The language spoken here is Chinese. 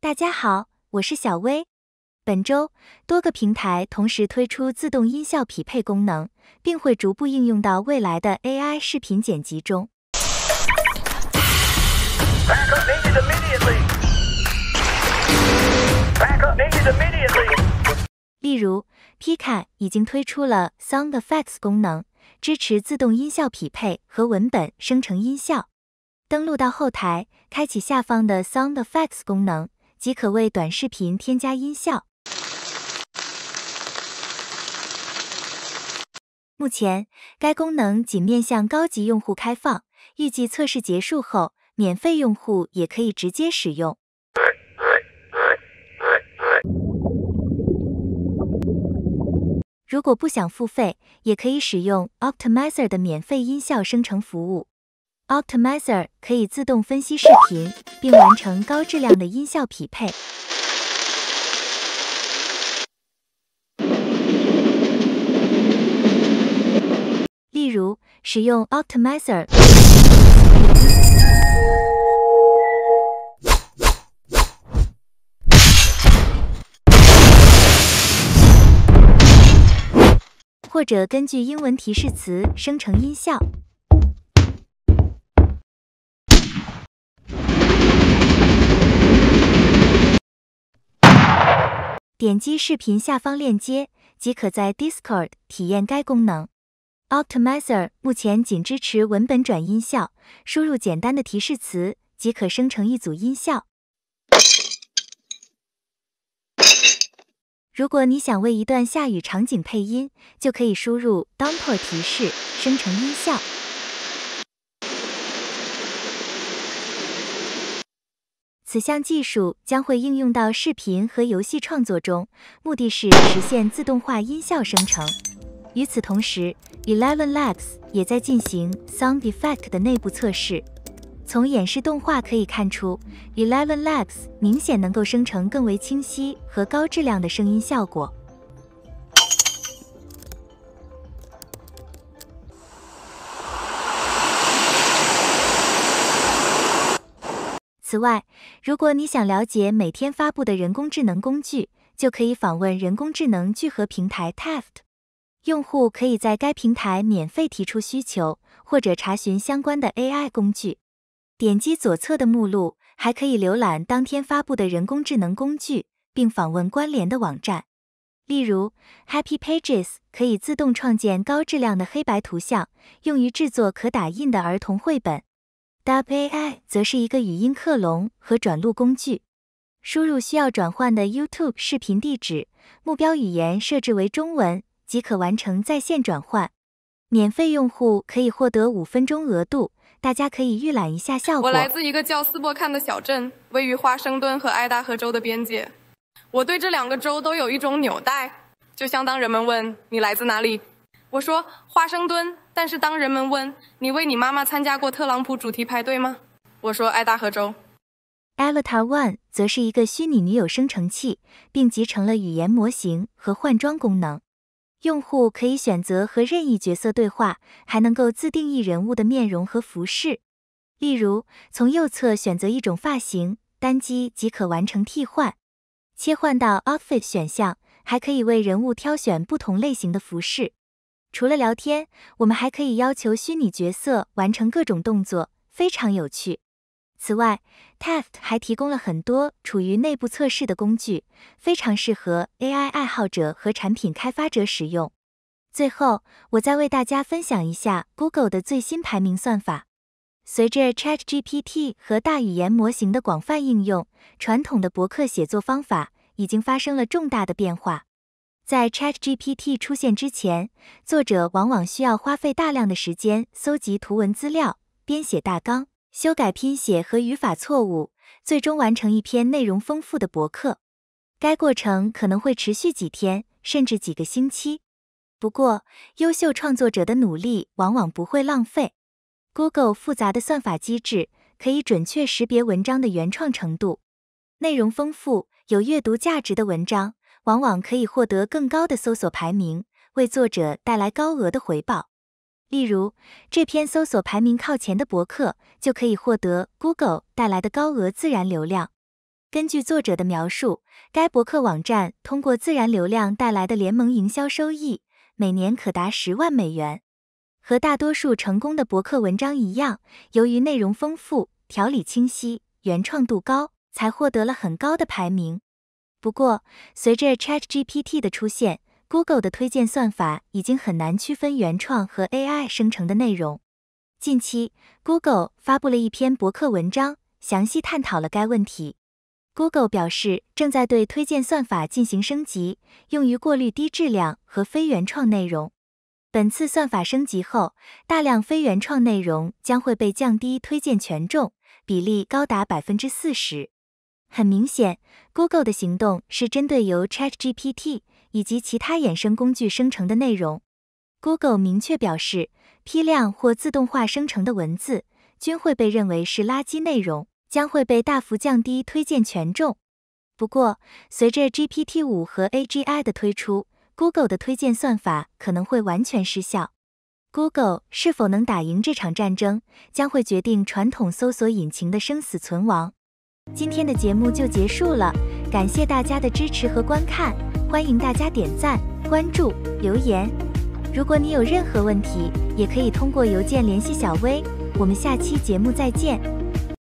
大家好，我是小薇。本周，多个平台同时推出自动音效匹配功能，并会逐步应用到未来的 AI 视频剪辑中。例如，Pika 已经推出了 Sound Effects 功能，支持自动音效匹配和文本生成音效。登录到后台，开启下方的 Sound Effects 功能。即可为短视频添加音效。目前，该功能仅面向高级用户开放，预计测试结束后，免费用户也可以直接使用。如果不想付费，也可以使用 Optimizer 的免费音效生成服务。Optimizer 可以自动分析视频，并完成高质量的音效匹配。例如，使用 Optimizer，或者根据英文提示词生成音效。点击视频下方链接，即可在 Discord 体验该功能。Optimizer 目前仅支持文本转音效，输入简单的提示词，即可生成一组音效。如果你想为一段下雨场景配音，就可以输入 “downpour” 提示，生成音效。此项技术将会应用到视频和游戏创作中，目的是实现自动化音效生成。与此同时，Eleven Labs 也在进行 Sound Effect 的内部测试。从演示动画可以看出，Eleven Labs 明显能够生成更为清晰和高质量的声音效果。此外，如果你想了解每天发布的人工智能工具，就可以访问人工智能聚合平台 Taft。用户可以在该平台免费提出需求或者查询相关的 AI 工具。点击左侧的目录，还可以浏览当天发布的人工智能工具，并访问关联的网站。例如，Happy Pages 可以自动创建高质量的黑白图像，用于制作可打印的儿童绘本。WAI 则是一个语音克隆和转录工具，输入需要转换的 YouTube 视频地址，目标语言设置为中文，即可完成在线转换。免费用户可以获得五分钟额度，大家可以预览一下效果。我来自一个叫斯波坎的小镇，位于华盛顿和爱达荷州的边界。我对这两个州都有一种纽带，就相当人们问你来自哪里，我说华盛顿。但是当人们问你为你妈妈参加过特朗普主题派对吗？我说爱大和州。a l a t a r One 则是一个虚拟女友生成器，并集成了语言模型和换装功能。用户可以选择和任意角色对话，还能够自定义人物的面容和服饰。例如，从右侧选择一种发型，单击即可完成替换。切换到 Outfit 选项，还可以为人物挑选不同类型的服饰。除了聊天，我们还可以要求虚拟角色完成各种动作，非常有趣。此外，Tavt 还提供了很多处于内部测试的工具，非常适合 AI 爱好者和产品开发者使用。最后，我再为大家分享一下 Google 的最新排名算法。随着 ChatGPT 和大语言模型的广泛应用，传统的博客写作方法已经发生了重大的变化。在 ChatGPT 出现之前，作者往往需要花费大量的时间搜集图文资料、编写大纲、修改拼写和语法错误，最终完成一篇内容丰富的博客。该过程可能会持续几天甚至几个星期。不过，优秀创作者的努力往往不会浪费。Google 复杂的算法机制可以准确识别文章的原创程度，内容丰富、有阅读价值的文章。往往可以获得更高的搜索排名，为作者带来高额的回报。例如，这篇搜索排名靠前的博客就可以获得 Google 带来的高额自然流量。根据作者的描述，该博客网站通过自然流量带来的联盟营销收益，每年可达十万美元。和大多数成功的博客文章一样，由于内容丰富、条理清晰、原创度高，才获得了很高的排名。不过，随着 Chat GPT 的出现，Google 的推荐算法已经很难区分原创和 AI 生成的内容。近期，Google 发布了一篇博客文章，详细探讨了该问题。Google 表示，正在对推荐算法进行升级，用于过滤低质量和非原创内容。本次算法升级后，大量非原创内容将会被降低推荐权重，比例高达百分之四十。很明显，Google 的行动是针对由 ChatGPT 以及其他衍生工具生成的内容。Google 明确表示，批量或自动化生成的文字均会被认为是垃圾内容，将会被大幅降低推荐权重。不过，随着 GPT 五和 AGI 的推出，Google 的推荐算法可能会完全失效。Google 是否能打赢这场战争，将会决定传统搜索引擎的生死存亡。今天的节目就结束了，感谢大家的支持和观看，欢迎大家点赞、关注、留言。如果你有任何问题，也可以通过邮件联系小薇。我们下期节目再见。